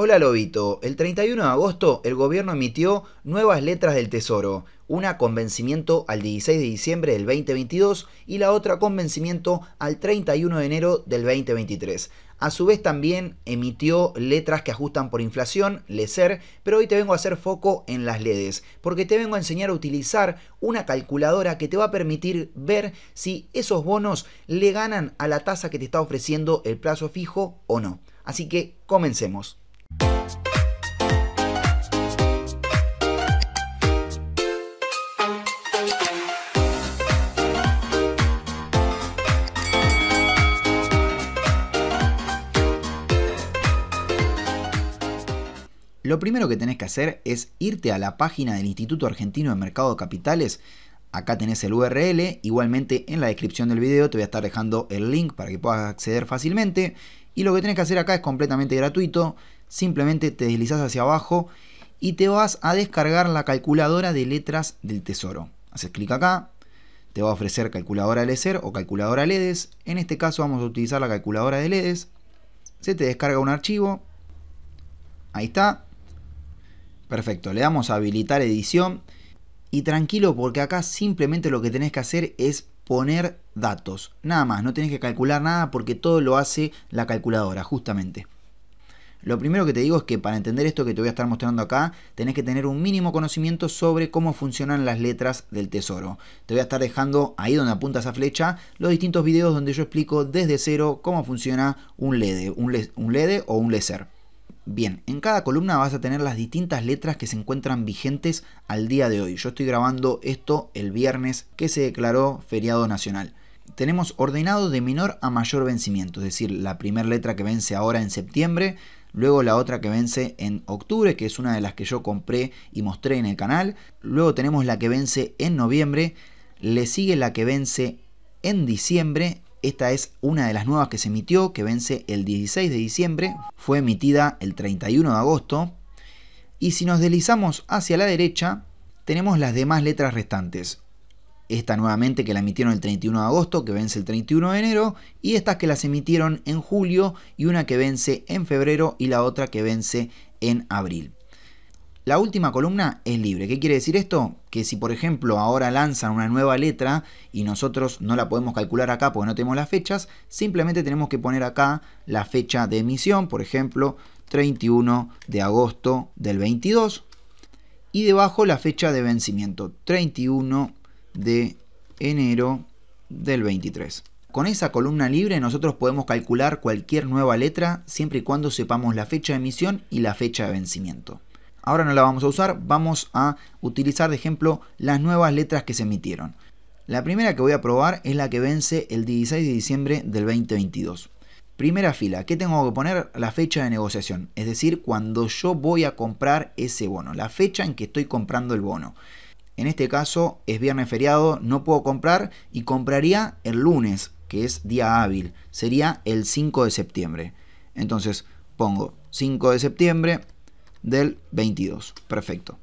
Hola Lobito, el 31 de agosto el gobierno emitió nuevas letras del Tesoro, una con vencimiento al 16 de diciembre del 2022 y la otra con vencimiento al 31 de enero del 2023. A su vez también emitió letras que ajustan por inflación, LESER, pero hoy te vengo a hacer foco en las LEDES, porque te vengo a enseñar a utilizar una calculadora que te va a permitir ver si esos bonos le ganan a la tasa que te está ofreciendo el plazo fijo o no. Así que comencemos. lo primero que tenés que hacer es irte a la página del Instituto Argentino de Mercado de Capitales. Acá tenés el URL, igualmente en la descripción del video te voy a estar dejando el link para que puedas acceder fácilmente. Y lo que tenés que hacer acá es completamente gratuito, simplemente te deslizás hacia abajo y te vas a descargar la calculadora de letras del tesoro. Haces clic acá, te va a ofrecer calculadora LESER o calculadora LEDES. En este caso vamos a utilizar la calculadora de LEDES. Se te descarga un archivo. Ahí está. Perfecto, le damos a habilitar edición y tranquilo porque acá simplemente lo que tenés que hacer es poner datos, nada más, no tenés que calcular nada porque todo lo hace la calculadora justamente. Lo primero que te digo es que para entender esto que te voy a estar mostrando acá, tenés que tener un mínimo conocimiento sobre cómo funcionan las letras del tesoro. Te voy a estar dejando ahí donde apunta esa flecha los distintos videos donde yo explico desde cero cómo funciona un LED, un, LED, un LED o un LESER. Bien, en cada columna vas a tener las distintas letras que se encuentran vigentes al día de hoy. Yo estoy grabando esto el viernes que se declaró feriado nacional. Tenemos ordenado de menor a mayor vencimiento, es decir, la primera letra que vence ahora en septiembre, luego la otra que vence en octubre, que es una de las que yo compré y mostré en el canal, luego tenemos la que vence en noviembre, le sigue la que vence en diciembre esta es una de las nuevas que se emitió, que vence el 16 de diciembre. Fue emitida el 31 de agosto. Y si nos deslizamos hacia la derecha, tenemos las demás letras restantes. Esta nuevamente que la emitieron el 31 de agosto, que vence el 31 de enero, y estas que las emitieron en julio, y una que vence en febrero y la otra que vence en abril. La última columna es libre. ¿Qué quiere decir esto? Que si por ejemplo ahora lanzan una nueva letra y nosotros no la podemos calcular acá porque no tenemos las fechas, simplemente tenemos que poner acá la fecha de emisión, por ejemplo 31 de agosto del 22 y debajo la fecha de vencimiento 31 de enero del 23. Con esa columna libre nosotros podemos calcular cualquier nueva letra siempre y cuando sepamos la fecha de emisión y la fecha de vencimiento ahora no la vamos a usar, vamos a utilizar de ejemplo las nuevas letras que se emitieron. La primera que voy a probar es la que vence el 16 de diciembre del 2022. Primera fila, ¿qué tengo que poner? La fecha de negociación, es decir, cuando yo voy a comprar ese bono, la fecha en que estoy comprando el bono. En este caso es viernes feriado, no puedo comprar y compraría el lunes, que es día hábil, sería el 5 de septiembre. Entonces pongo 5 de septiembre, del 22. Perfecto.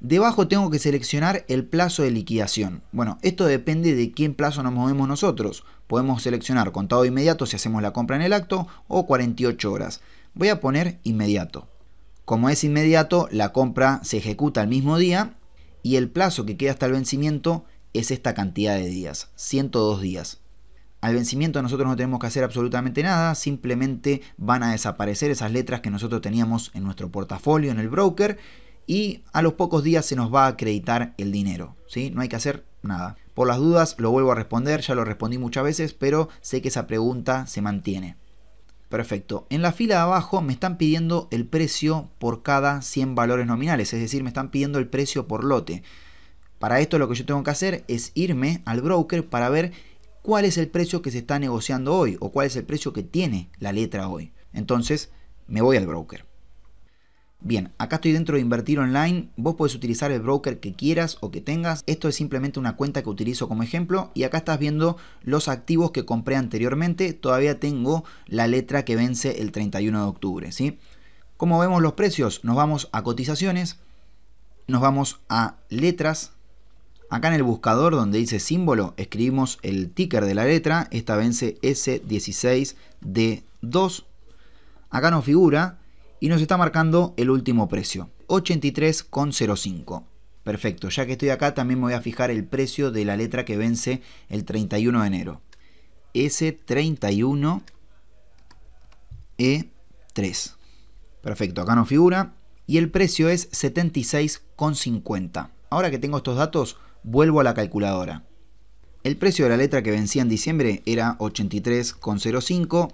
Debajo tengo que seleccionar el plazo de liquidación. Bueno, esto depende de qué plazo nos movemos nosotros. Podemos seleccionar contado inmediato si hacemos la compra en el acto o 48 horas. Voy a poner inmediato. Como es inmediato, la compra se ejecuta al mismo día y el plazo que queda hasta el vencimiento es esta cantidad de días, 102 días. Al vencimiento nosotros no tenemos que hacer absolutamente nada, simplemente van a desaparecer esas letras que nosotros teníamos en nuestro portafolio, en el broker, y a los pocos días se nos va a acreditar el dinero. ¿sí? No hay que hacer nada. Por las dudas lo vuelvo a responder, ya lo respondí muchas veces, pero sé que esa pregunta se mantiene. Perfecto. En la fila de abajo me están pidiendo el precio por cada 100 valores nominales, es decir, me están pidiendo el precio por lote. Para esto lo que yo tengo que hacer es irme al broker para ver cuál es el precio que se está negociando hoy o cuál es el precio que tiene la letra hoy. Entonces, me voy al broker. Bien, acá estoy dentro de Invertir Online, vos podés utilizar el broker que quieras o que tengas, esto es simplemente una cuenta que utilizo como ejemplo y acá estás viendo los activos que compré anteriormente, todavía tengo la letra que vence el 31 de octubre, ¿sí? Como vemos los precios, nos vamos a cotizaciones, nos vamos a letras, Acá en el buscador donde dice símbolo, escribimos el ticker de la letra, esta vence S16D2. Acá nos figura y nos está marcando el último precio, 83,05. Perfecto, ya que estoy acá también me voy a fijar el precio de la letra que vence el 31 de enero. S31E3. E Perfecto, acá nos figura y el precio es 76,50. Ahora que tengo estos datos, Vuelvo a la calculadora. El precio de la letra que vencía en diciembre era 83,05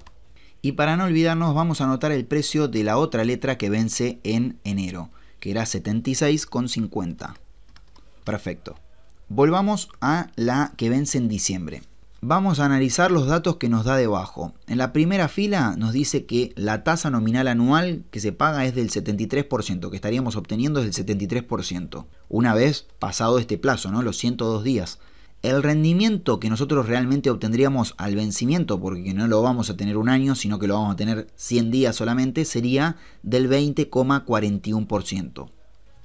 y para no olvidarnos vamos a anotar el precio de la otra letra que vence en enero, que era 76,50. Perfecto. Volvamos a la que vence en diciembre. Vamos a analizar los datos que nos da debajo. En la primera fila nos dice que la tasa nominal anual que se paga es del 73%, que estaríamos obteniendo es del 73%, una vez pasado este plazo, ¿no? los 102 días. El rendimiento que nosotros realmente obtendríamos al vencimiento, porque no lo vamos a tener un año, sino que lo vamos a tener 100 días solamente, sería del 20,41%.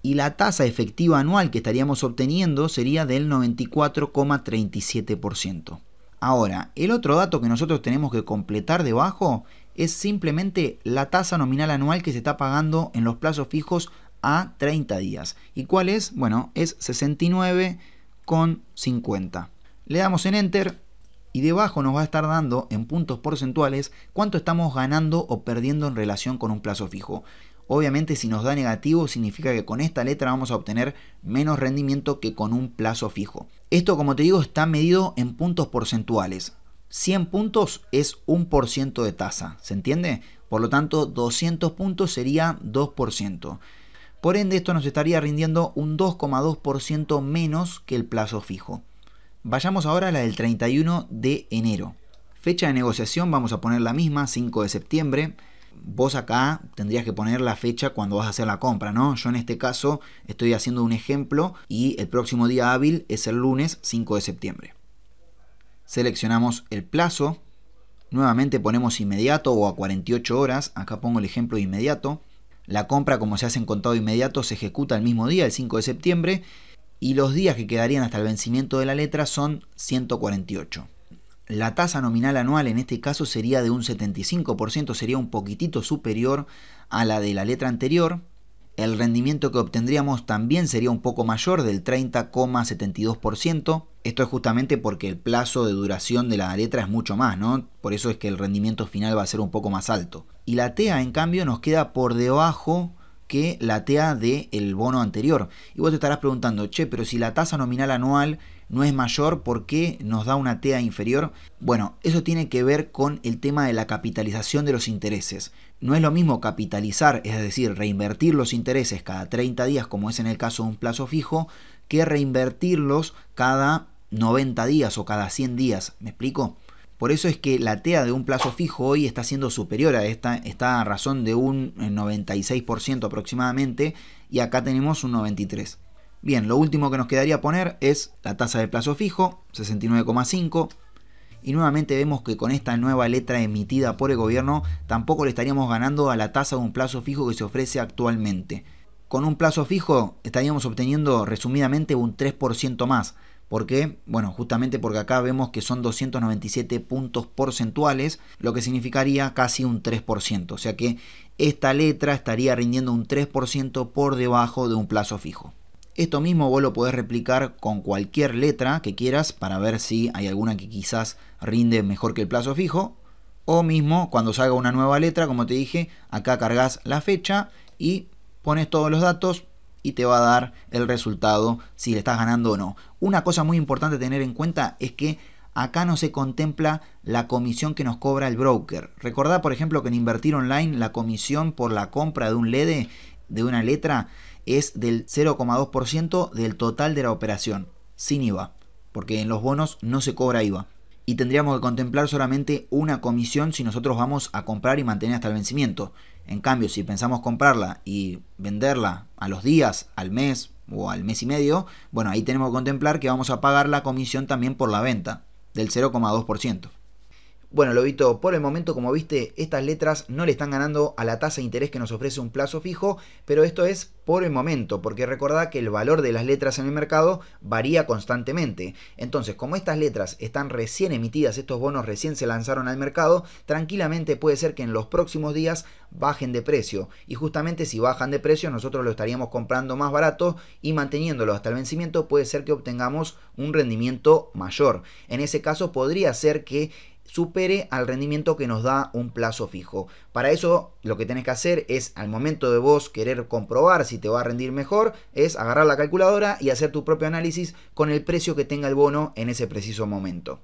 Y la tasa efectiva anual que estaríamos obteniendo sería del 94,37%. Ahora, el otro dato que nosotros tenemos que completar debajo es simplemente la tasa nominal anual que se está pagando en los plazos fijos a 30 días. ¿Y cuál es? Bueno, es 69,50. Le damos en Enter y debajo nos va a estar dando en puntos porcentuales cuánto estamos ganando o perdiendo en relación con un plazo fijo. Obviamente si nos da negativo significa que con esta letra vamos a obtener menos rendimiento que con un plazo fijo. Esto, como te digo, está medido en puntos porcentuales. 100 puntos es 1% de tasa, ¿se entiende? Por lo tanto, 200 puntos sería 2%. Por ende, esto nos estaría rindiendo un 2,2% menos que el plazo fijo. Vayamos ahora a la del 31 de enero. Fecha de negociación vamos a poner la misma, 5 de septiembre vos acá tendrías que poner la fecha cuando vas a hacer la compra, ¿no? Yo en este caso estoy haciendo un ejemplo y el próximo día hábil es el lunes 5 de septiembre. Seleccionamos el plazo, nuevamente ponemos inmediato o a 48 horas, acá pongo el ejemplo de inmediato. La compra como se hace en contado inmediato se ejecuta el mismo día, el 5 de septiembre, y los días que quedarían hasta el vencimiento de la letra son 148 la tasa nominal anual en este caso sería de un 75%, sería un poquitito superior a la de la letra anterior. El rendimiento que obtendríamos también sería un poco mayor, del 30,72%. Esto es justamente porque el plazo de duración de la letra es mucho más, ¿no? Por eso es que el rendimiento final va a ser un poco más alto. Y la TEA, en cambio, nos queda por debajo que tea del de bono anterior. Y vos te estarás preguntando, che, pero si la tasa nominal anual no es mayor, ¿por qué nos da una TEA inferior? Bueno, eso tiene que ver con el tema de la capitalización de los intereses. No es lo mismo capitalizar, es decir, reinvertir los intereses cada 30 días, como es en el caso de un plazo fijo, que reinvertirlos cada 90 días o cada 100 días. ¿Me explico? Por eso es que la TEA de un plazo fijo hoy está siendo superior a esta, está a razón de un 96% eh, aproximadamente y acá tenemos un 93%. Bien, lo último que nos quedaría poner es la tasa de plazo fijo, 69,5%. Y nuevamente vemos que con esta nueva letra emitida por el gobierno tampoco le estaríamos ganando a la tasa de un plazo fijo que se ofrece actualmente. Con un plazo fijo estaríamos obteniendo resumidamente un 3% más, ¿Por qué? Bueno, justamente porque acá vemos que son 297 puntos porcentuales, lo que significaría casi un 3%, o sea que esta letra estaría rindiendo un 3% por debajo de un plazo fijo. Esto mismo vos lo podés replicar con cualquier letra que quieras para ver si hay alguna que quizás rinde mejor que el plazo fijo. O mismo cuando salga una nueva letra, como te dije, acá cargas la fecha y pones todos los datos, y te va a dar el resultado si le estás ganando o no. Una cosa muy importante tener en cuenta es que acá no se contempla la comisión que nos cobra el broker. Recordad, por ejemplo, que en invertir online la comisión por la compra de un LED, e, de una letra, es del 0,2% del total de la operación, sin IVA, porque en los bonos no se cobra IVA y tendríamos que contemplar solamente una comisión si nosotros vamos a comprar y mantener hasta el vencimiento. En cambio, si pensamos comprarla y venderla a los días, al mes o al mes y medio, bueno, ahí tenemos que contemplar que vamos a pagar la comisión también por la venta del 0,2%. Bueno, Lobito, por el momento, como viste, estas letras no le están ganando a la tasa de interés que nos ofrece un plazo fijo, pero esto es por el momento, porque recordá que el valor de las letras en el mercado varía constantemente. Entonces, como estas letras están recién emitidas, estos bonos recién se lanzaron al mercado, tranquilamente puede ser que en los próximos días bajen de precio. Y justamente si bajan de precio, nosotros lo estaríamos comprando más barato y manteniéndolo hasta el vencimiento puede ser que obtengamos un rendimiento mayor. En ese caso, podría ser que supere al rendimiento que nos da un plazo fijo. Para eso lo que tenés que hacer es al momento de vos querer comprobar si te va a rendir mejor, es agarrar la calculadora y hacer tu propio análisis con el precio que tenga el bono en ese preciso momento.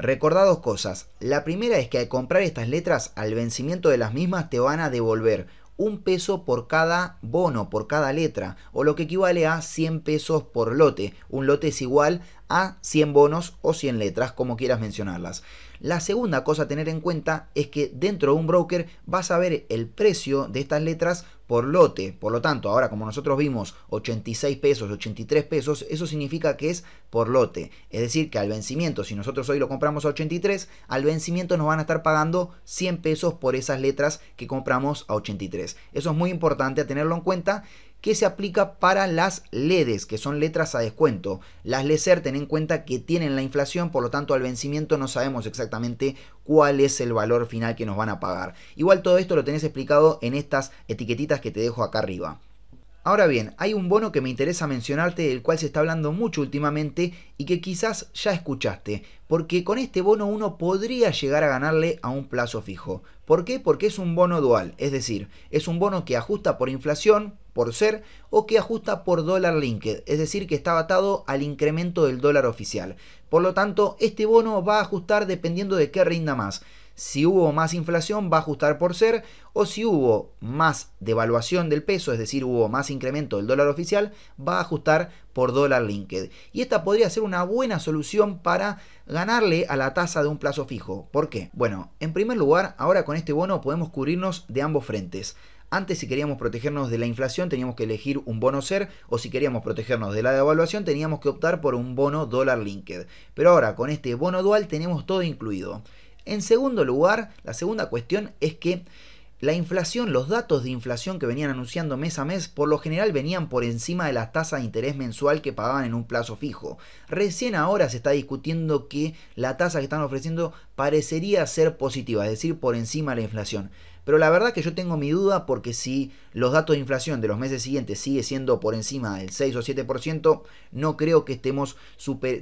recorda dos cosas. La primera es que al comprar estas letras, al vencimiento de las mismas te van a devolver un peso por cada bono, por cada letra, o lo que equivale a 100 pesos por lote. Un lote es igual a 100 bonos o 100 letras, como quieras mencionarlas. La segunda cosa a tener en cuenta es que dentro de un broker vas a ver el precio de estas letras por lote. Por lo tanto, ahora como nosotros vimos 86 pesos, 83 pesos, eso significa que es por lote. Es decir, que al vencimiento, si nosotros hoy lo compramos a 83, al vencimiento nos van a estar pagando 100 pesos por esas letras que compramos a 83. Eso es muy importante a tenerlo en cuenta que se aplica para las LEDES, que son letras a descuento. Las LESER, ten en cuenta que tienen la inflación, por lo tanto al vencimiento no sabemos exactamente cuál es el valor final que nos van a pagar. Igual todo esto lo tenés explicado en estas etiquetitas que te dejo acá arriba. Ahora bien, hay un bono que me interesa mencionarte del cual se está hablando mucho últimamente y que quizás ya escuchaste, porque con este bono uno podría llegar a ganarle a un plazo fijo. ¿Por qué? Porque es un bono dual, es decir, es un bono que ajusta por inflación, por ser, o que ajusta por dólar linked, es decir, que está atado al incremento del dólar oficial. Por lo tanto, este bono va a ajustar dependiendo de qué rinda más. Si hubo más inflación, va a ajustar por ser, o si hubo más devaluación del peso, es decir, hubo más incremento del dólar oficial, va a ajustar por dólar linked. Y esta podría ser una buena solución para ganarle a la tasa de un plazo fijo. ¿Por qué? Bueno, en primer lugar, ahora con este bono podemos cubrirnos de ambos frentes. Antes, si queríamos protegernos de la inflación, teníamos que elegir un bono ser, o si queríamos protegernos de la devaluación, teníamos que optar por un bono dólar linked. Pero ahora, con este bono dual, tenemos todo incluido. En segundo lugar, la segunda cuestión es que la inflación, los datos de inflación que venían anunciando mes a mes, por lo general venían por encima de la tasa de interés mensual que pagaban en un plazo fijo. Recién ahora se está discutiendo que la tasa que están ofreciendo parecería ser positiva, es decir, por encima de la inflación. Pero la verdad que yo tengo mi duda porque si los datos de inflación de los meses siguientes sigue siendo por encima del 6 o 7%, no creo que estemos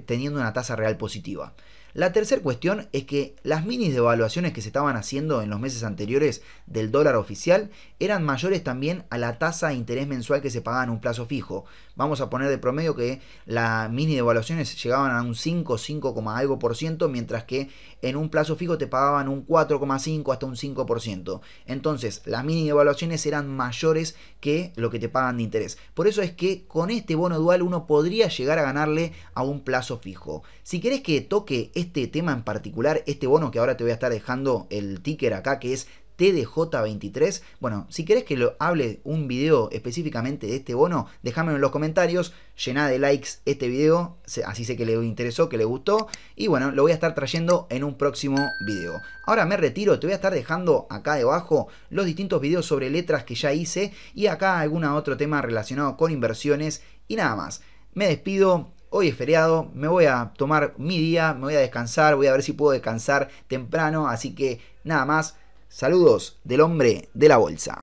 teniendo una tasa real positiva. La tercera cuestión es que las minis devaluaciones que se estaban haciendo en los meses anteriores del dólar oficial eran mayores también a la tasa de interés mensual que se pagaba en un plazo fijo. Vamos a poner de promedio que las mini devaluaciones llegaban a un 5, 5, algo por ciento, mientras que en un plazo fijo te pagaban un 4,5 hasta un 5%. Entonces, las mini devaluaciones eran mayores que lo que te pagan de interés. Por eso es que con este bono dual uno podría llegar a ganarle a un plazo fijo. Si querés que toque este este tema en particular, este bono que ahora te voy a estar dejando el ticker acá, que es TDJ23. Bueno, si querés que lo hable un video específicamente de este bono, déjamelo en los comentarios, llená de likes este video, así sé que le interesó, que le gustó, y bueno, lo voy a estar trayendo en un próximo video. Ahora me retiro, te voy a estar dejando acá debajo los distintos videos sobre letras que ya hice, y acá algún otro tema relacionado con inversiones, y nada más. Me despido, hoy es feriado, me voy a tomar mi día, me voy a descansar, voy a ver si puedo descansar temprano, así que nada más, saludos del hombre de la bolsa.